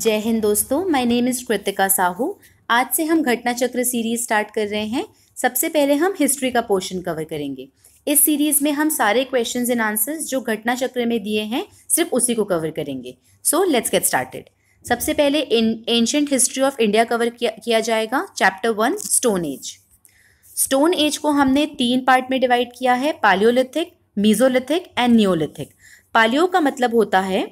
जय हिंद दोस्तों my name is Kritika Sahu आज से हम घटना चक्र सीरीज स्टार्ट कर रहे हैं सबसे पहले हम हिस्ट्री का पोर्शन कवर करेंगे इस सीरीज़ में हम सारे क्वेश्चन एंड आंसर्स जो घटना चक्र में दिए हैं सिर्फ उसी को कवर करेंगे सो लेट्स गेट स्टार्टेड सबसे पहले ancient history of India cover किया, किया जाएगा chapter one stone age stone age को हमने तीन पार्ट में डिवाइड किया है palaeolithic mesolithic and neolithic palaeo का मतलब होता है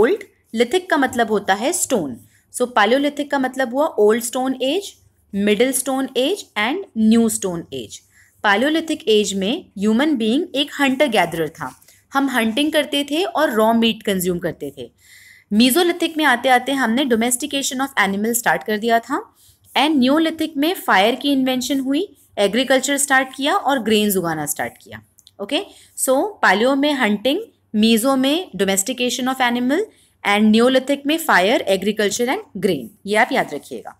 ओल्ड लिथिक का मतलब होता है स्टोन सो पालियोलिथिक का मतलब हुआ old stone age middle stone age and new stone age palaeolithic age में ह्यूमन बीइंग एक हंटर गैदरर था हम हंटिंग करते थे और रॉ मीट कंज्यूम करते थे मीजोलिथिक में आते आते हमने डोमेस्टिकेशन ऑफ एनिमल स्टार्ट कर दिया था एंड न्योलिथिक में फायर की इन्वेंशन हुई एग्रीकल्चर स्टार्ट किया और ग्रेन्स उगाना स्टार्ट किया ओके सो पालियो में हंटिंग मीज़ो में domestication of animal and neolithic में फायर एग्रीकल्चर एंड ग्रेन ये आप याद रखिएगा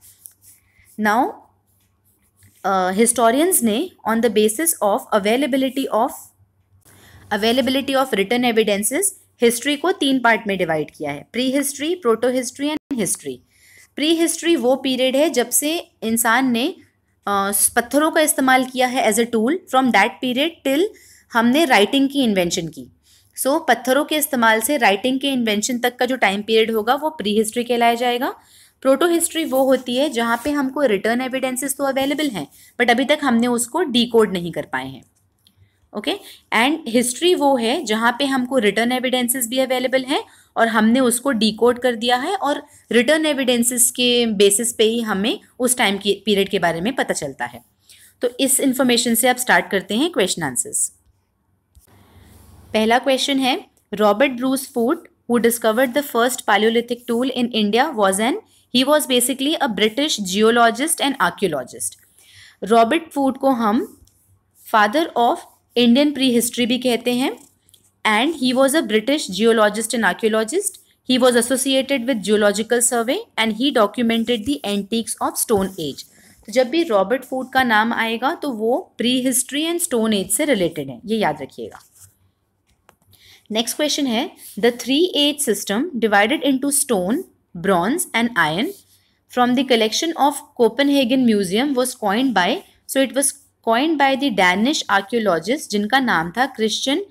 नाउ हिस्टोरियंस uh, ने on the basis of availability of availability of written evidences history को तीन पार्ट में डिवाइड किया है pre history proto history and history pre history वो पीरियड है जब से इंसान ने uh, पत्थरों का इस्तेमाल किया है as a tool from that period till हमने राइटिंग की इन्वेंशन की सो so, पत्थरों के इस्तेमाल से राइटिंग के इन्वेंशन तक का जो टाइम पीरियड होगा वो प्री हिस्ट्री कहलाया जाएगा प्रोटो हिस्ट्री वो होती है जहाँ पे हमको रिटर्न एविडेंसेस तो अवेलेबल हैं बट अभी तक हमने उसको डीकोड नहीं कर पाए हैं ओके एंड हिस्ट्री वो है जहाँ पे हमको रिटर्न एविडेंसेस भी अवेलेबल हैं और हमने उसको डीकोड कर दिया है और रिटर्न एविडेंसेस के बेसिस पे ही हमें उस टाइम पीरियड के बारे में पता चलता है तो इस इन्फॉर्मेशन से आप स्टार्ट करते हैं क्वेश्चन आंसर्स पहला क्वेश्चन है Robert Bruce Foote who discovered the first palaeolithic tool in India was an he was basically a British geologist and archaeologist Robert Foote को हम father of Indian pre history भी कहते हैं and he was a British geologist and archaeologist he was associated with geological survey and he documented the antiques of stone age तो जब भी Robert food का नाम आएगा तो वो pre history and stone age से रिलेटेड है ये याद रखिएगा नेक्स्ट क्वेश्चन है the three age system divided into stone bronze and iron the collection of Copenhagen museum was coined by so it was coined by the Danish archaeologist जिनका नाम था Christian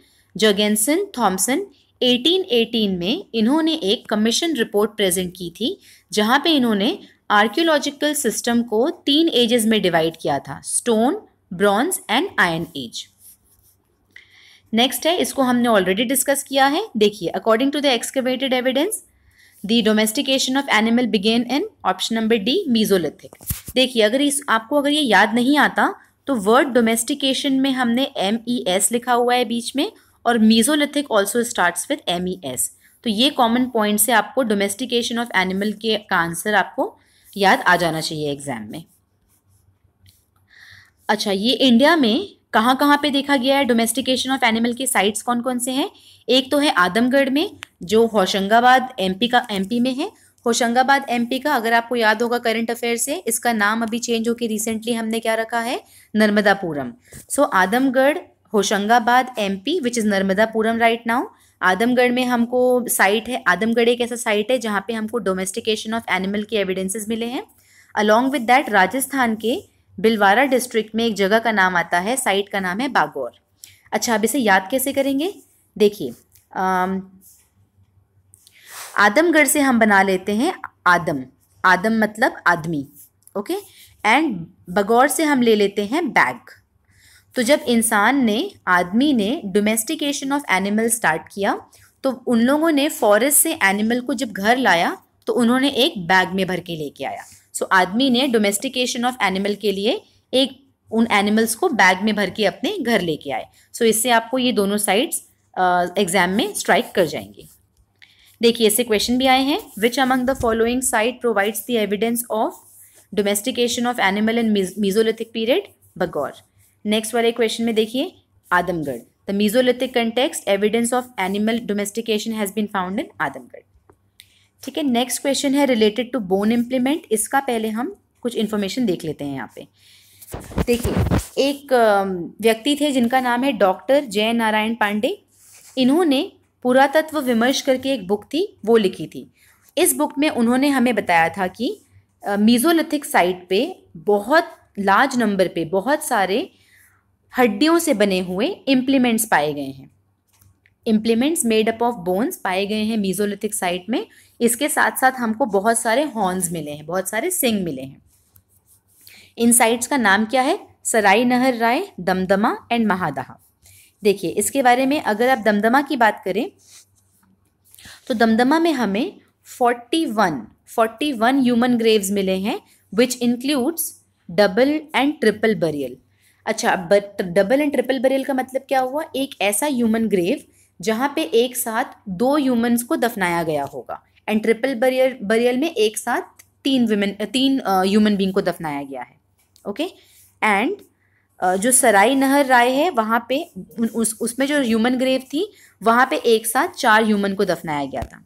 जगेंसन Thompson 1818 में इन्होंने एक commission report present की थी जहाँ पे इन्होंने आर्क्योलॉजिकल सिस्टम को तीन एजेस में डिवाइड किया था stone bronze and iron age next है इसको हमने ऑलरेडी डिस्कस किया है देखिए according to the excavated evidence the domestication of animal began in option number D mesolithic देखिए अगर इस आपको अगर ये याद नहीं आता तो वर्ड डोमेस्टिकेशन में हमने एम ई एस लिखा हुआ है बीच में और mesolithic also starts with M E S तो ये कॉमन पॉइंट से आपको डोमेस्टिकेशन ऑफ एनिमल के का आंसर आपको याद आ जाना चाहिए एग्जाम में अच्छा ये इंडिया में कहाँ कहाँ पे देखा गया है डोमेस्टिकेशन ऑफ एनिमल के साइट्स कौन कौन से हैं एक तो है आदमगढ़ में जो होशंगाबाद एमपी का एमपी में है होशंगाबाद एमपी का अगर आपको याद होगा करंट अफेयर से इसका नाम अभी चेंज होकर रिसेंटली हमने क्या रखा है Narmadapuram so so, Adamgarh Hoshangabad MP which is Narmadapuram right now Adamgarh में हमको साइट है आदमगढ़ एक ऐसा साइट है जहाँ पे हमको डोमेस्टिकेशन ऑफ एनिमल के एविडेंसेस मिले हैं अलॉन्ग विद डैट राजस्थान के बिलवारा डिस्ट्रिक्ट में एक जगह का नाम आता है साइट का नाम है बागौर अच्छा अब इसे याद कैसे करेंगे देखिए आदमगढ़ से हम बना लेते हैं आदम आदम मतलब आदमी ओके एंड बगौर से हम ले लेते हैं बैग तो जब इंसान ने आदमी ने डोमेस्टिकेशन ऑफ एनिमल स्टार्ट किया तो उन लोगों ने फॉरेस्ट से एनिमल को जब घर लाया तो उन्होंने एक बैग में भर के लेके आया सो so, आदमी ने डोमेस्टिकेशन ऑफ एनिमल के लिए एक उन एनिमल्स को बैग में भर के अपने घर लेके आए सो so, इससे आपको ये दोनों साइड्स एग्जाम में स्ट्राइक कर जाएंगे देखिए ऐसे क्वेश्चन भी आए हैं which among the following site provides the evidence of domestication of animal in mesolithic period Bagor next वाले क्वेश्चन में देखिए Adamgarh the mesolithic context evidence of animal domestication has been found in Adamgarh ठीक है नेक्स्ट क्वेश्चन है related to bone implement इसका पहले हम कुछ इन्फॉर्मेशन देख लेते हैं यहाँ पे देखिए एक व्यक्ति थे जिनका नाम है डॉक्टर जय नारायण पांडे इन्होंने पुरातत्व विमर्श करके एक बुक थी वो लिखी थी इस बुक में उन्होंने हमें बताया था कि मीज़ोलिथिक साइट पे बहुत लार्ज नंबर पे बहुत सारे हड्डियों से बने हुए इम्प्लीमेंट्स पाए गए हैं implements made up of bones पाए गए हैं मीज़ोलिथिक साइट में इसके साथ साथ हमको बहुत सारे हॉर्न्स मिले हैं बहुत सारे सिंग मिले हैं इन साइट्स का नाम क्या है सराई नहर राय दमदमा एंड महादहा देखिए इसके बारे में अगर आप दमदमा की बात करें तो दमदमा में हमें forty one forty one human graves मिले हैं which includes double and triple burial अच्छा but double and triple burial का मतलब क्या हुआ एक ऐसा ह्यूमन ग्रेव जहाँ पे एक साथ दो ह्यूमंस को दफनाया गया होगा एंड ट्रिपल बरियल बरियल में एक साथ तीन वुमेन तीन ह्यूमन बींग को दफनाया गया है ओके okay? एंड जो सराय नहर राय है वहाँ पे उस उसमें जो ह्यूमन ग्रेव थी वहाँ पे एक साथ चार ह्यूमन को दफनाया गया था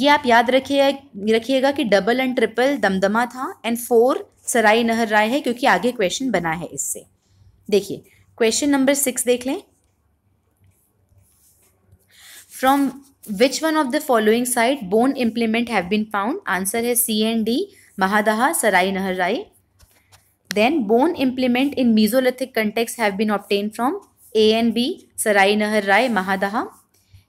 ये आप याद रखिए रखिएगा कि डबल एंड ट्रिपल दमदमा था एंड फोर सराय नहर राय है क्योंकि आगे क्वेश्चन बना है इससे देखिए क्वेश्चन नंबर सिक्स देख लें from one of the following site bone implement have been found answer है C and D Mahadaha Sarai Nahar Rai then bone implement in mesolithic context have been obtained from A and B Sarai Nahar Rai महादहा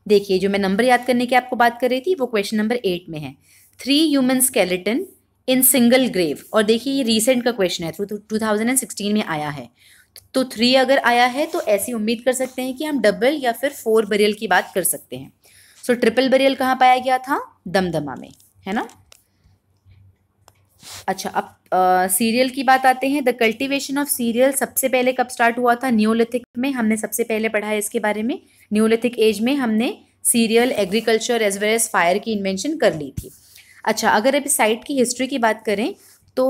देखिए जो मैं number याद करने की आपको बात कर रही थी वो क्वेश्चन नंबर एट में है three human skeleton in single grave और देखिए ये रिसेंट का क्वेश्चन है टू थाउजेंड एंड सिक्सटीन में आया है तो थ्री अगर आया है तो ऐसी उम्मीद कर सकते हैं कि हम डबल या फिर फोर बरियल की बात कर सकते हैं सो ट्रिपल बरियल कहाँ पाया गया था दमदमा में है ना अच्छा अब सीरियल की बात आते हैं द कल्टीवेशन ऑफ सीरियल सबसे पहले कब स्टार्ट हुआ था न्यूलिथिक में हमने सबसे पहले पढ़ा है इसके बारे में न्यूलिथिक एज में हमने cereal agriculture as well as fire की इन्वेंशन कर ली थी अच्छा अगर अभी साइट की हिस्ट्री की बात करें तो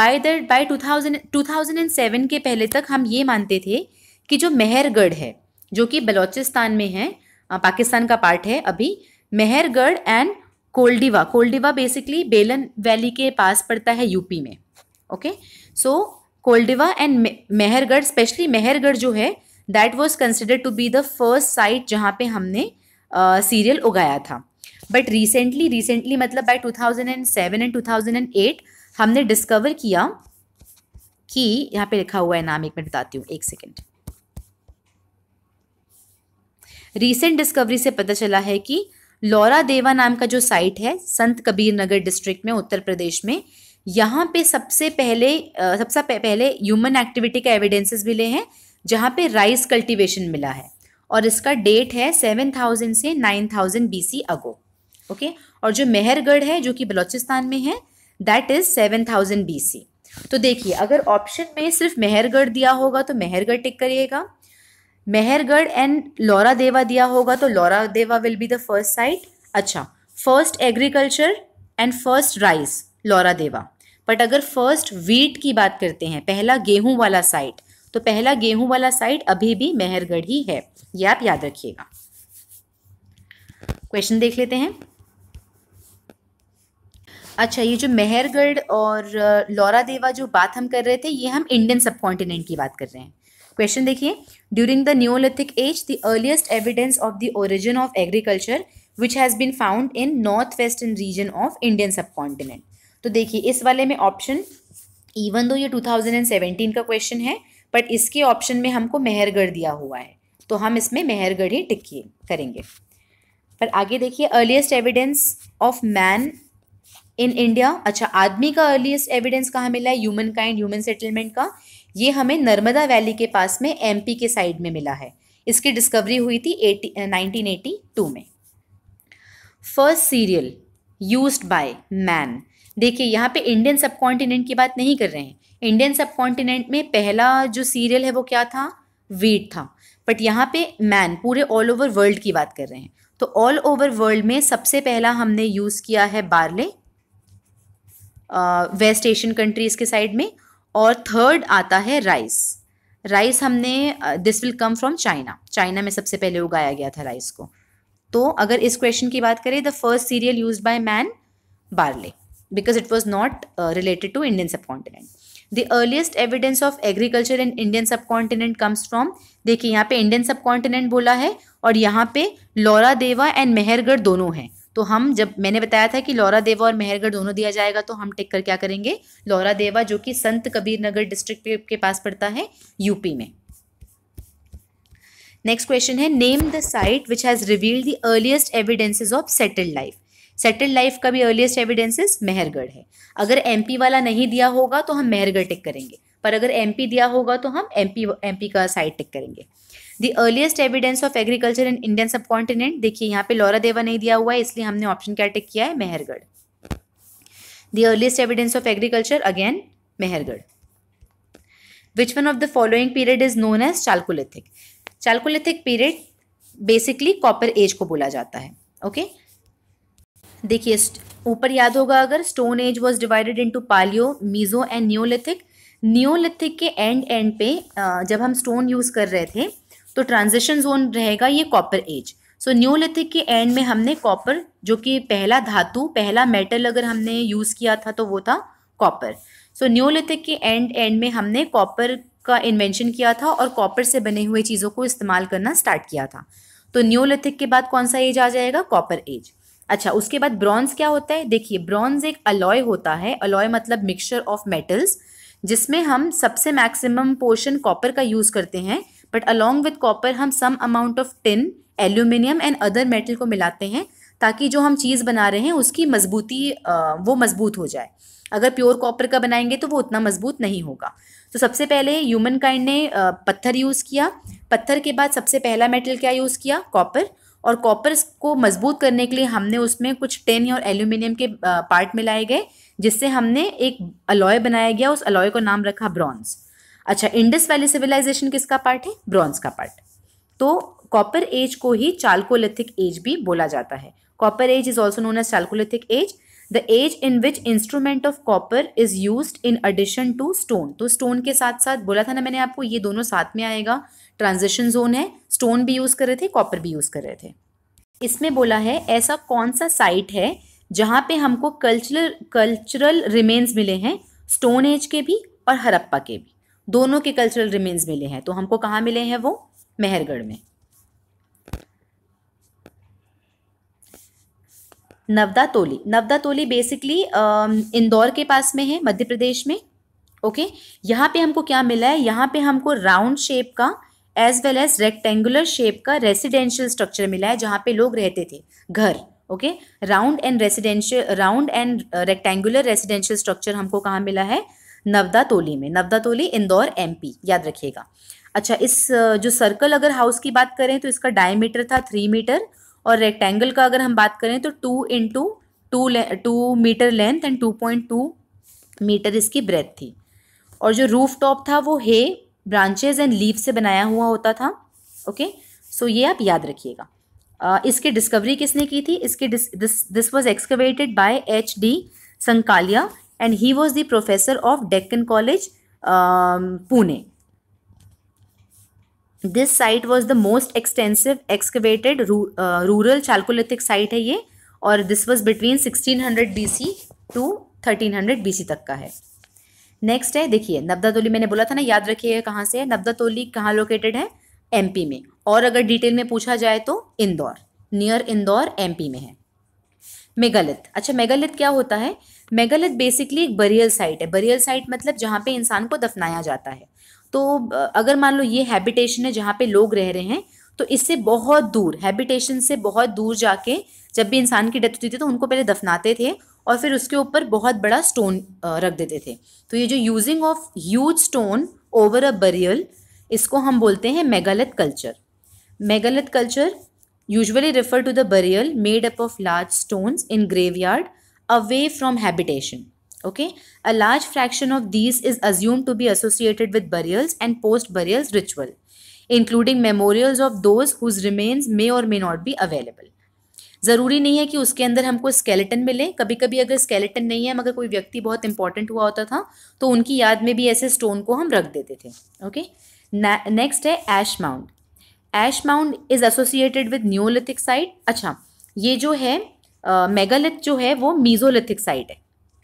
by the by two thousand two thousand and seven के पहले तक हम ये मानते थे कि जो मेहरगढ़ है जो कि बलोचिस्तान में है पाकिस्तान का पार्ट है अभी Mehrgarh and Koldihwa Koldihwa basically Belan valley के पास पड़ता है यूपी में okay so Koldihwa and Mehrgarh specially Mehrgarh जो है that was consider to be the first site जहाँ पे हमने सीरियल uh, उगाया था बट रिसेंटली रिसेंटली मतलब two 2007 and seven and and two thousand eight हमने डिस्कवर किया कि यहाँ पे लिखा हुआ है नाम एक मिनट बताती हूँ एक सेकेंड रिसेंट डिस्कवरी से पता चला है कि लौरा देवा नाम का जो साइट है संत कबीर नगर डिस्ट्रिक्ट में उत्तर प्रदेश में यहाँ पे सबसे पहले सबसे पहले ह्यूमन एक्टिविटी का एविडेंसेस मिले हैं जहाँ पे राइस कल्टीवेशन मिला है और इसका डेट है सेवन थाउजेंड से nine thousand B C ago okay और जो मेहरगढ़ है जो कि बलोचिस्तान में है that is seven thousand B C तो देखिए अगर ऑप्शन में सिर्फ मेहरगढ़ दिया होगा तो मेहरगढ़ टिक करिएगा मेहरगढ़ एंड लौरा देवा दिया होगा तो Lahuradewa will be the first site अच्छा first agriculture and first rice Lahuradewa but अगर फर्स्ट वीट की बात करते हैं पहला गेहूं वाला साइट तो पहला गेहूं वाला साइट अभी भी मेहरगढ़ ही है ये आप याद रखिएगा क्वेश्चन देख लेते हैं अच्छा ये जो मेहरगढ़ और लौरा देवा जो बात हम कर रहे थे ये हम इंडियन सब कॉन्टिनेंट की बात कर रहे हैं क्वेश्चन देखिए during the neolithic age the earliest evidence of the origin of agriculture which has been found in north western region of Indian सब कॉन्टिनेंट तो देखिए इस वाले में ऑप्शन इवन दो ये टू थाउजेंड एंड सेवेंटीन का question है but इसके ऑप्शन में हमको मेहरगढ़ दिया हुआ है तो हम इसमें मेहरगढ़ ही टिक करेंगे पर आगे देखिए earliest evidence of man in India अच्छा आदमी का अर्लीस्ट एविडेंस कहाँ मिला है ह्यूमन काइंड ह्यूमन सेटलमेंट का ये हमें नर्मदा वैली के पास में एमपी के साइड में मिला है इसकी डिस्कवरी हुई थी एटी नाइनटीन uh, में first cereal use by man देखिए यहाँ पे इंडियन सब कॉन्टिनेंट की बात नहीं कर रहे हैं इंडियन सब कॉन्टिनेंट में पहला जो सीरियल है वो क्या था वीट था बट यहाँ पे मैन पूरे ऑल ओवर वर्ल्ड की बात कर रहे हैं तो ऑल ओवर वर्ल्ड में सबसे पहला हमने यूज़ किया है बार्ले वेस्ट एशियन कंट्रीज़ के साइड में और थर्ड आता है राइस राइस हमने this will come from China China में सबसे पहले उगाया गया था राइस को तो अगर इस क्वेश्चन की बात करें the first cereal use by man barley because it was not related to Indian सब continent the earliest evidence of agriculture in Indian सब कॉन्टिनेंट कम्स फ्रॉम देखिए यहाँ पे इंडियन सब कॉन्टिनेंट बोला है और यहाँ पे लौरा देवा एंड मेहरगढ़ दोनों हैं तो हम जब मैंने बताया था कि लौरा देवा और मेहरगढ़ दोनों दिया जाएगा तो हम टिक कर क्या करेंगे लौरा देवा जो कि संत कबीर नगर डिस्ट्रिक्ट के पास पड़ता है यूपी में नेक्स्ट क्वेश्चन है name the site which has reveal the earliest evidences of settled life settled life का भी अर्लीस्ट एविडेंसेज मेहरगढ़ है अगर एमपी वाला नहीं दिया होगा तो हम मेहरगढ़ टिक करेंगे पर अगर एमपी दिया होगा तो हम एमपी एमपी का साइट टिक करेंगे the earliest evidence of agriculture in Indian सब कॉन्टिनेंट देखिए यहाँ पे लौरा देवा नहीं दिया हुआ है इसलिए हमने ऑप्शन क्या टेक किया है Mehrgarh the earliest evidence of agriculture again Mehrgarh which one of the following period is known as chalcolithic chalcolithic period basically copper age को बोला जाता है ओके देखिए ऊपर याद होगा अगर stone age was divided into palaeo meso and neolithic neolithic के एंड एंड पे जब हम स्टोन यूज़ कर रहे थे तो ट्रांजिशन जोन रहेगा ये कॉपर एज सो न्यूलिथिक के एंड में हमने कॉपर जो कि पहला धातु पहला मेटल अगर हमने यूज़ किया था तो वो था कॉपर सो न्यूलिथिक के एंड एंड में हमने कॉपर का इन्वेंशन किया था और कॉपर से बने हुए चीज़ों को इस्तेमाल करना स्टार्ट किया था तो न्यूलिथिक के बाद कौन सा एज आ जाएगा कॉपर एज अच्छा उसके बाद ब्रॉन्ज क्या होता है देखिए ब्रॉन्ज एक अलॉय होता है अलॉय मतलब मिक्सचर ऑफ मेटल्स जिसमें हम सबसे मैक्सिमम पोर्शन कॉपर का यूज़ करते हैं बट अलॉन्ग विथ कॉपर हम some amount of tin aluminium and other metal को मिलाते हैं ताकि जो हम चीज़ बना रहे हैं उसकी मजबूती वो मजबूत हो जाए अगर प्योर कॉपर का बनाएंगे तो वो उतना मजबूत नहीं होगा तो सबसे पहले ह्यूमन काइंड ने पत्थर यूज़ किया पत्थर के बाद सबसे पहला मेटल क्या यूज़ किया कॉपर और कॉपर को मजबूत करने के लिए हमने उसमें कुछ टेन और एल्यूमिनियम के पार्ट मिलाए गए जिससे हमने एक अलॉय बनाया गया उस अलॉय को नाम रखा ब्रॉन्ज़ अच्छा इंडस वैली सिविलाइजेशन किसका पार्ट है ब्रॉन्ज का पार्ट तो कॉपर एज को ही चालकोलिथिक एज भी बोला जाता है copper age is also known as chalcolithic age the age in which instrument of copper is use in addition to stone तो स्टोन के साथ साथ बोला था ना मैंने आपको ये दोनों साथ में आएगा ट्रांजिशन जोन है स्टोन भी यूज़ कर रहे थे कॉपर भी यूज़ कर रहे थे इसमें बोला है ऐसा कौन सा साइट है जहाँ पे हमको कल्चरल कल्चरल रिमेन्स मिले हैं स्टोन एज के भी और हरप्पा के भी दोनों के कल्चरल रिमेन्स मिले हैं तो हमको कहाँ मिले हैं वो मेहरगढ़ में नवदा तोली नवदा तोली बेसिकली इंदौर के पास में है मध्य प्रदेश में ओके यहाँ पे हमको क्या मिला है यहाँ पे हमको राउंड शेप का as well as rectangular shape का रेसिडेंशियल स्ट्रक्चर मिला है जहाँ पे लोग रहते थे घर okay round and residential round and rectangular residential structure हमको कहाँ मिला है नवदा तोली में नवदा तोली इंदौर एमपी याद रखिएगा अच्छा इस जो सर्कल अगर हाउस की बात करें तो इसका डायमीटर था थ्री मीटर और रेक्टेंगल का अगर हम बात करें तो two into two two metre length and two point two metre इसकी ब्रेथ थी और जो रूफ टॉप था वो हे ब्रांचेज एंड लीव से बनाया हुआ होता था ओके सो ये आप याद रखिएगा इसकी डिस्कवरी किसने की थी इसकी this this was excavated by H D Sankalia and he was the professor of Deccan college Pune this site was the most extensive excavated rural chalcolithic site है ये और this was between sixteen hundred B C to thirteen hundred B C तक का है next है देखिए नब्दातोली मैंने बोला था ना याद रखिए कहाँ से है नब्दातोली कहाँ लोकेटेड है एम पी में और अगर डिटेल में पूछा जाए तो Indore near Indore M P में है मेगालिथ अच्छा मेगालिथ क्या होता है मेगालिथ बेसिकली एक बरियल साइट है बरियल साइट मतलब जहाँ पे इंसान को दफनाया जाता है तो अगर मान लो ये हैबिटेशन है जहाँ पे लोग रह रहे हैं तो इससे बहुत दूर हैबिटेशन से बहुत दूर जाके जब भी इंसान की डेथ होती थी तो उनको पहले दफनाते थे और फिर उसके ऊपर बहुत बड़ा स्टोन रख देते थे तो ये जो using of huge stone over a burial इसको हम बोलते हैं megalith culture megalith culture refer to the the made up of large large in graveyard away from habitation. Okay, a large fraction of these is assumed to be associated with burials and post burials ritual, including memorials of those whose remains may or may not be available. ज़रूरी नहीं है कि उसके अंदर हमको skeleton मिले कभी कभी अगर स्केलेटन नहीं है मगर कोई व्यक्ति बहुत इंपॉर्टेंट हुआ होता था तो उनकी याद में भी ऐसे स्टोन को हम रख देते थे ओके नेक्स्ट है ash mound ash mound is associated with neolithic site अच्छा ये जो है मेगालिथ जो है वो मीजोलिथिक साइट है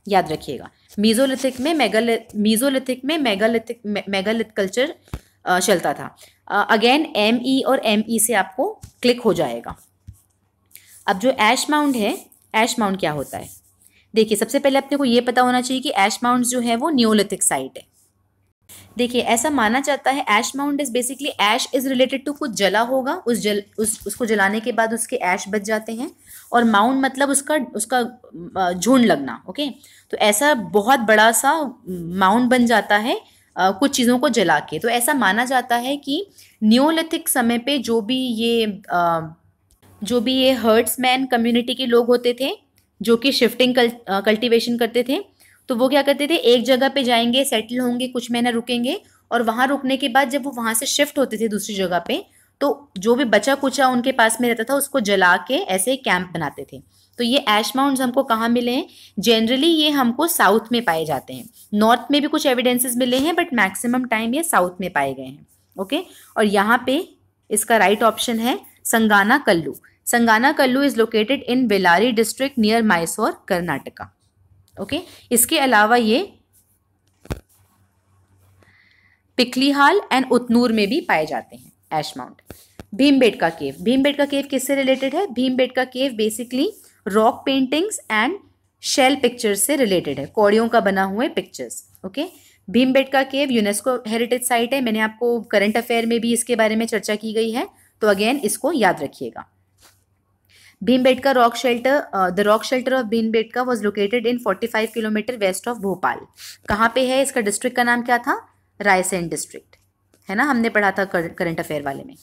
याद रखिएगा मीजोलिथिक में मेगा मीजोलिथिक में मेगालिथिक मेगालिथ कल्चर चलता था अगेन एम ई और एम ई e से आपको क्लिक हो जाएगा अब जो ऐश माउंट है ऐश माउंट क्या होता है देखिए सबसे पहले अपने को ये पता होना चाहिए कि ऐश माउंट जो है वो न्योलिथिक साइट है देखिए ऐसा माना जाता है ash mound is basically ash is related to कुछ जला होगा उस जल उस उसको जलाने के बाद उसके ऐश बच जाते हैं और माउंट मतलब उसका उसका झुंड लगना ओके तो ऐसा बहुत बड़ा सा माउंट बन जाता है आ, कुछ चीज़ों को जला के तो ऐसा माना जाता है कि न्योलिथिक समय पे जो भी ये आ, जो भी ये हर्ट्स मैन कम्युनिटी के लोग होते थे जो कि शिफ्टिंग कल, कल्टिवेशन करते थे तो वो क्या करते थे एक जगह पे जाएंगे सेटल होंगे कुछ महीना रुकेंगे और वहाँ रुकने के बाद जब वो वहाँ से शिफ्ट होते थे दूसरी जगह पे तो जो भी बचा कुचा उनके पास में रहता था उसको जला के ऐसे कैंप बनाते थे तो ये ऐश माउंट हमको कहाँ मिले हैं जनरली ये हमको साउथ में पाए जाते हैं नॉर्थ में भी कुछ एविडेंसेस मिले हैं बट मैक्सिमम टाइम ये साउथ में पाए गए हैं ओके और यहाँ पे इसका राइट right ऑप्शन है Sanganakallu Sanganakallu is located in Bellary district near Mysore Karnataka okay इसके अलावा ये पिखलीहाल एंड उतनूर में भी पाए जाते हैं एश माउंट भीमबेट का केव भीमबेट का केव किससे रिलेटेड है Bhimbetka cave basically rock paintings and shell pictures से रिलेटेड है कौड़ियों का बना हुए पिक्चर्स ओके भीमबेट का केव यूनेस्को हेरिटेज साइट है मैंने आपको करंट अफेयर में भी इसके बारे में चर्चा की गई है तो अगेन इसको याद रखिएगा Bhimbetka rock shelter the rock shelter of Bhimbetka was located in forty five kilometre west of Bhopal कहाँ पे है इसका डिस्ट्रिक्ट का नाम क्या था रायसेन डिस्ट्रिक्ट है ना हमने पढ़ा था करंट अफेयर वाले में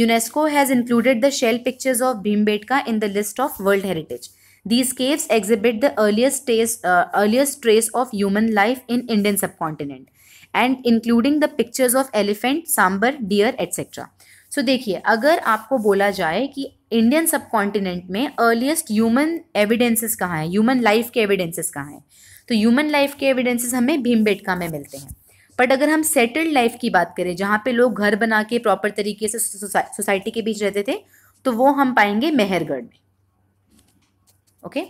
UNESCO has included the shell pictures of Bhimbetka in the list of world heritage these caves exhibit the earliest trace, earliest trace of human life in Indian सब subcontinent and including the pictures of elephant sambar deer etcetera so देखिए अगर आपको बोला जाए कि Indian सब continent में earliest human evidences कहाँ हैं ह्यूमन लाइफ के एविडेंसेस कहाँ हैं तो ह्यूमन लाइफ के एविडेंसेस हमें भीमबेटका में मिलते हैं बट अगर हम सेटल्ड लाइफ की बात करें जहाँ पे लोग घर बना के प्रॉपर तरीके से सोसाइटी के बीच रहते थे तो वो हम पाएंगे मेहरगढ़ में ओके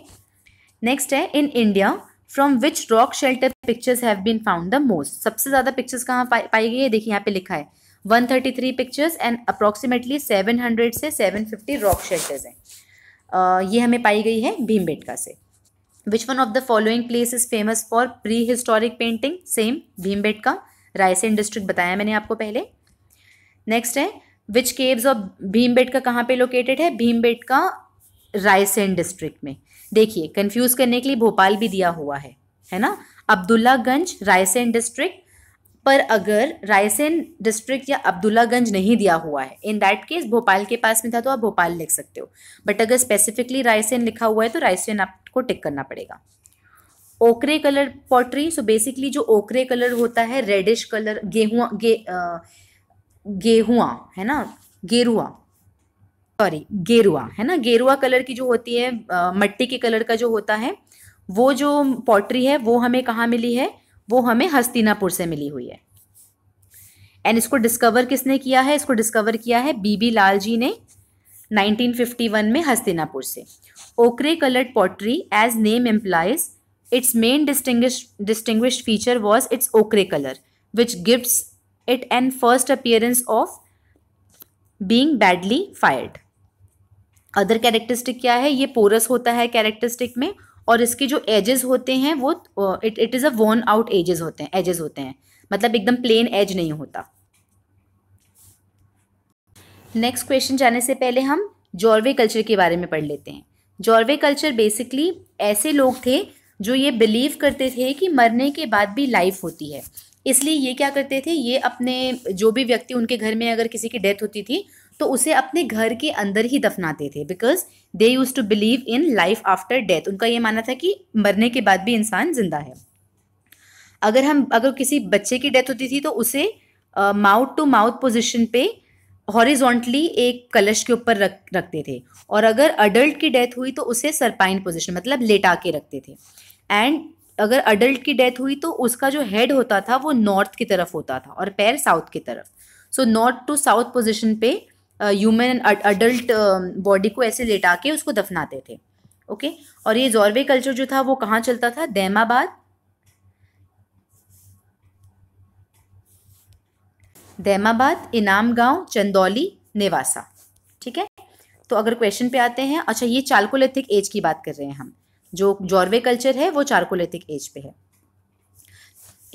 नेक्स्ट है in India from which rock shelter pictures have been found the most सबसे ज़्यादा पिक्चर्स कहाँ पाई गई है देखिए यहाँ पे लिखा है 133 पिक्चर्स एंड अप्रॉक्सीमेटली 700 से 750 रॉक शेल्टर्स हैं ये हमें पाई गई है भीमबेटका से which one the following place is famous for prehistoric painting same Bhimbetka Raisen district बताया मैंने आपको पहले नेक्स्ट है विच केव्स ऑफ भीम का कहाँ पे लोकेटेड है भीम का रायसेन डिस्ट्रिक्ट में देखिए कंफ्यूज करने के लिए भोपाल भी दिया हुआ है है ना अब्दुल्लागंज रायसेन डिस्ट्रिक्ट पर अगर रायसेन डिस्ट्रिक्ट या अब्दुल्लागंज नहीं दिया हुआ है इन दैट केस भोपाल के पास में था तो आप भोपाल लिख सकते हो बट अगर स्पेसिफिकली रायसेन लिखा हुआ है तो रायसेन आपको टिक करना पड़ेगा ओकरे कलर पॉटरी सो बेसिकली जो ओकरे कलर होता है रेडिश कलर गेहुआ गे गेहुआ है ना गेरुआ सॉरी गेरुआ है ना गेरुआ कलर की जो होती है मट्टी के कलर का जो होता है वो जो पॉटरी है वो हमें कहाँ मिली है वो हमें हस्तिनापुर से मिली हुई है एंड इसको डिस्कवर किसने किया है इसको डिस्कवर किया है बीबी लाल जी ने 1951 में हस्तिनापुर से ochre coloured pottery as name employs its main distinguish distinguished feature was its ochre colour which gives it an first appearance of being badly fired other characteristic क्या है ये पोरस होता है कैरेक्टरिस्टिक में और इसके जो एजेस होते हैं वो it it is a worn out edges होते हैं एजेस होते हैं मतलब एकदम प्लेन एज नहीं होता नेक्स्ट क्वेश्चन जाने से पहले हम जॉर्वे कल्चर के बारे में पढ़ लेते हैं जॉर्वे कल्चर बेसिकली ऐसे लोग थे जो ये बिलीव करते थे कि मरने के बाद भी लाइफ होती है इसलिए ये क्या करते थे ये अपने जो भी व्यक्ति उनके घर में अगर किसी की डेथ होती थी तो उसे अपने घर के अंदर ही दफनाते थे because they used to believe in life after death उनका ये मानना था कि मरने के बाद भी इंसान जिंदा है अगर हम अगर किसी बच्चे की डेथ होती थी तो उसे माउथ टू माउथ पोजिशन पे हॉरिजोंटली एक कलश के ऊपर रख रखते थे और अगर अडल्ट की डेथ हुई तो उसे सरपाइन पोजिशन मतलब लेटा के रखते थे एंड अगर अडल्ट की डेथ हुई तो उसका जो हेड होता था वो नॉर्थ की तरफ होता था और पैर साउथ की तरफ so north to south position पे ह्यूमन अडल्ट बॉडी को ऐसे लेटा के उसको दफनाते थे ओके और ये जॉर्वे कल्चर जो था वो कहाँ चलता था दैमाबाद दैमाबाद इनाम गांव चंदौली नेवासा ठीक है तो अगर क्वेश्चन पे आते हैं अच्छा ये चार्कोलिथिक एज की बात कर रहे हैं हम जो जॉर्वे कल्चर है वो चार्कोलिथिक एज पे है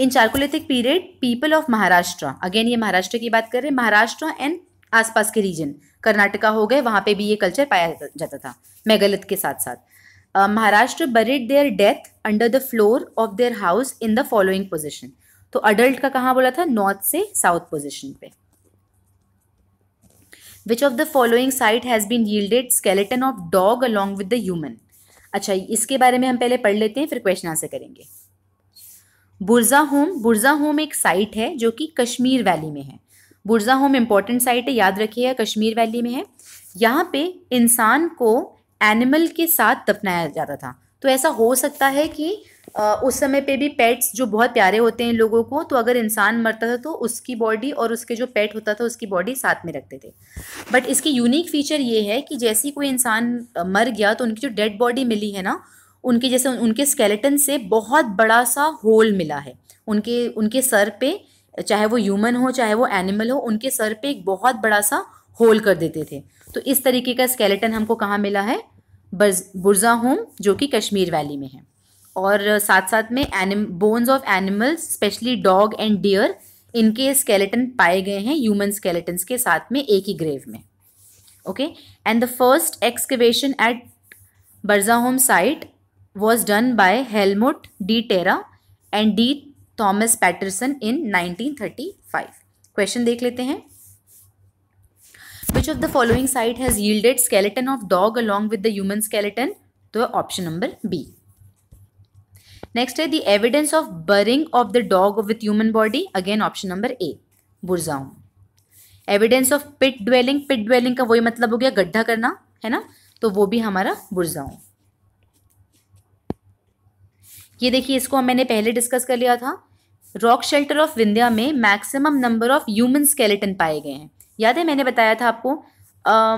in chalcolithic period people of Maharashtra again ये महाराष्ट्र की बात कर रहे हैं महाराष्ट्र एंड आसपास के रीजन कर्नाटका हो गए वहाँ पे भी ये कल्चर पाया जाता था मेघालय के साथ साथ Maharashtra buried their death under the floor of their house in the following position तो अडल्ट का कहाँ बोला था नॉर्थ से साउथ पोजिशन पे which of the following site has been yielded skeleton of dog along with the human अच्छा इसके बारे में हम पहले पढ़ लेते हैं फिर क्वेश्चन आंसर करेंगे बुरजा होम बुरजा होम एक साइट है जो कि कश्मीर वैली में है बुरजा होम इम्पॉर्टेंट साइट है याद रखिएगा कश्मीर वैली में है यहाँ पे इंसान को एनिमल के साथ दफनाया जाता था तो ऐसा हो सकता है कि उस समय पे भी पेट्स जो बहुत प्यारे होते हैं लोगों को तो अगर इंसान मरता था तो उसकी बॉडी और उसके जो पेट होता था उसकी बॉडी साथ में रखते थे बट इसकी यूनिक फीचर ये है कि जैसे ही कोई इंसान मर गया तो उनकी जो डेड बॉडी मिली है ना उनके जैसे उनके स्केलेटन से बहुत बड़ा सा होल मिला है उनके उनके सर पे चाहे वो ह्यूमन हो चाहे वो एनिमल हो उनके सर पे एक बहुत बड़ा सा होल कर देते थे तो इस तरीके का स्केलेटन हमको कहाँ मिला है बुरजा होम जो कि कश्मीर वैली में है और साथ साथ में एनिम bones of animals specially dog and deer इनके स्केलेटन पाए गए हैं ह्यूमन स्केलेटन्स के साथ में एक ही ग्रेव में okay and the first excavation at Burzahom site was done by Helmut de Terra and D Thomas Paterson in nineteen thirty five question देख लेते हैं which of the following site has yielded skeleton of dog along with the human skeleton तो option number B next है the evidence of burying of the dog with human body again option number A Burzahom evidence of pit dwelling pit dwelling का वही मतलब हो गया गड्ढा करना है ना तो वो भी हमारा बुरजाउ ये देखिए इसको मैंने पहले डिस्कस कर लिया था रॉक शेल्टर ऑफ विंध्या में maximum number of human skeleton पाए गए हैं याद है मैंने बताया था आपको आ,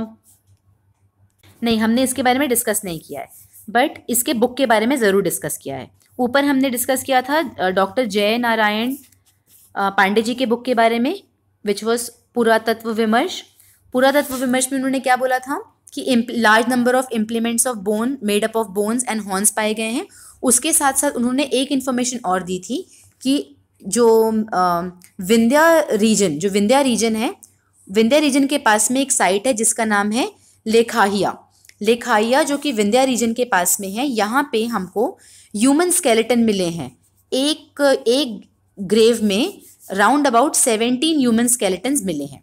नहीं हमने इसके बारे में डिस्कस नहीं किया है बट इसके बुक के बारे में ज़रूर डिस्कस किया है ऊपर हमने डिस्कस किया था डॉक्टर जय नारायण पांडे जी के बुक के बारे में विच वॉज पुरातत्व विमर्श पुरातत्व विमर्श में उन्होंने क्या बोला था कि large number of implements of bone made up of bones and horns पाए गए हैं उसके साथ साथ उन्होंने एक इन्फॉर्मेशन और दी थी कि जो विंध्या रीजन जो विंध्या रीजन है विंध्या रीजन के पास में एक साइट है जिसका नाम है लेखाहिया लेखाहिया जो कि विंध्या रीजन के पास में है यहाँ पे हमको ह्यूमन स्केलेटन मिले हैं एक एक ग्रेव में round about seventeen human skeletons मिले हैं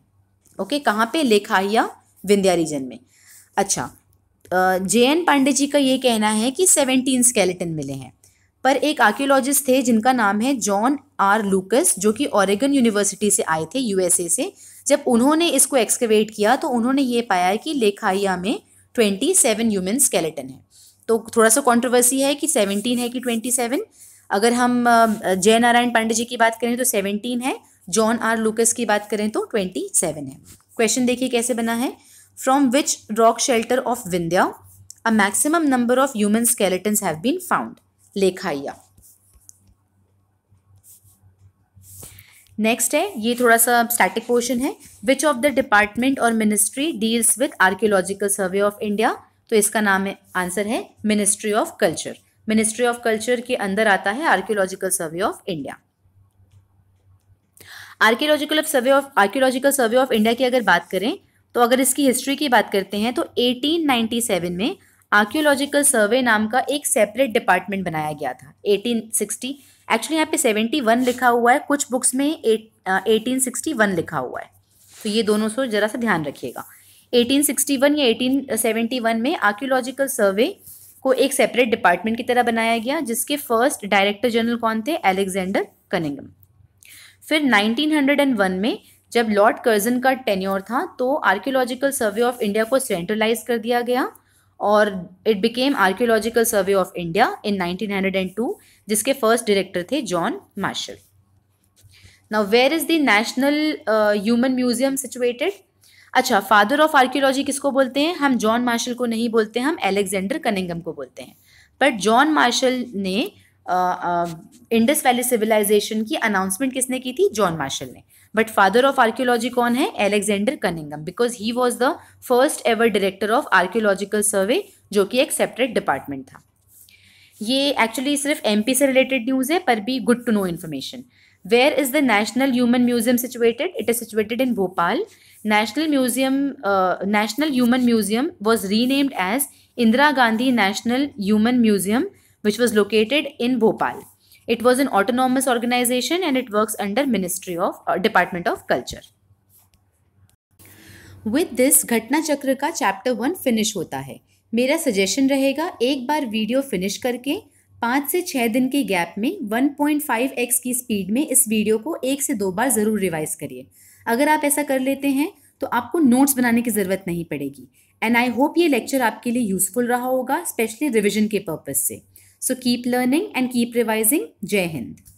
ओके कहाँ पे लेखाहिया विंध्या रीजन में अच्छा जे एन पांडे जी का ये कहना है कि सेवेंटीन स्केलेटन मिले हैं पर एक आर्कियोलॉजिस्ट थे जिनका नाम है जॉन आर लूकस जो कि ओरेगन यूनिवर्सिटी से आए थे यूएसए से जब उन्होंने इसको एक्सकवेट किया तो उन्होंने ये पाया कि लेखाइया में ट्वेंटी सेवन ह्यूमन स्केलेटन है तो थोड़ा सा कॉन्ट्रोवर्सी है कि सेवनटीन है कि ट्वेंटी सेवन अगर हम जय नारायण पांडे जी की बात करें तो सेवनटीन है जॉन आर लूकस की बात करें तो ट्वेंटी सेवन है क्वेश्चन देखिए कैसे बना है from which rock shelter of Vindhya a maximum number of human skeletons have been found Lekhahia next है ये थोड़ा सा स्टैटिक क्वेश्चन है विच ऑफ द डिपार्टमेंट और ministry deals with archaeological survey of India तो इसका नाम है आंसर है ministry of culture ministry of culture के अंदर आता है archaeological survey of India archaeological survey of archaeological survey of India की अगर बात करें तो अगर इसकी हिस्ट्री की बात करते हैं तो 1897 में आर्क्योलॉजिकल सर्वे नाम का एक सेपरेट डिपार्टमेंट बनाया गया था 1860 एक्चुअली यहाँ पे 71 लिखा हुआ है कुछ बुक्स में एटीन सिक्सटी वन लिखा हुआ है तो ये दोनों सो जरा सा ध्यान रखिएगा 1861 या 1871 में आर्क्योलॉजिकल सर्वे को एक सेपरेट डिपार्टमेंट की तरह बनाया गया जिसके फर्स्ट डायरेक्टर जनरल कौन थे एलेक्जेंडर कनिंगम फिर 1901 में जब लॉर्ड कर्जन का टेन्योर था तो आर्क्योलॉजिकल सर्वे ऑफ इंडिया को सेंट्रलाइज कर दिया गया और it became archaeological survey of India in 1902 जिसके फर्स्ट डायरेक्टर थे John Marshall now where is the national human museum situated अच्छा फादर ऑफ आर्कियोलॉजी किसको बोलते हैं हम जॉन मार्शल को नहीं बोलते हम एलेक्जेंडर कनिंगम को बोलते हैं बट जॉन मार्शल ने इंडस वैली सिविलाइजेशन की अनाउंसमेंट किसने की थी जॉन मार्शल ने बट फादर ऑफ आर्क्योलॉजी कौन है Alexander Cunningham because he was the first ever director of archaeological survey जो कि एक सेपरेट डिपार्टमेंट था ये एक्चुअली सिर्फ एम से रिलेटेड न्यूज है पर भी good to know information where is the national human museum situated it is situated in Bhopal national museum national human museum was renamed as Indira Gandhi national human museum which was located in Bhopal It was an autonomous organization and it works under Ministry of uh, Department of Culture. With this घटना चक्र का chapter one finish होता है मेरा suggestion रहेगा एक बार video finish करके पाँच से छः दिन के गैप में 1.5x एक्स की स्पीड में इस वीडियो को एक से दो बार ज़रूर रिवाइज करिए अगर आप ऐसा कर लेते हैं तो आपको नोट्स बनाने की ज़रूरत नहीं पड़ेगी एंड आई होप ये लेक्चर आपके लिए यूज़फुल रहा होगा स्पेशली रिविजन के पर्पज़ से So keep learning and keep revising. Jai Hind.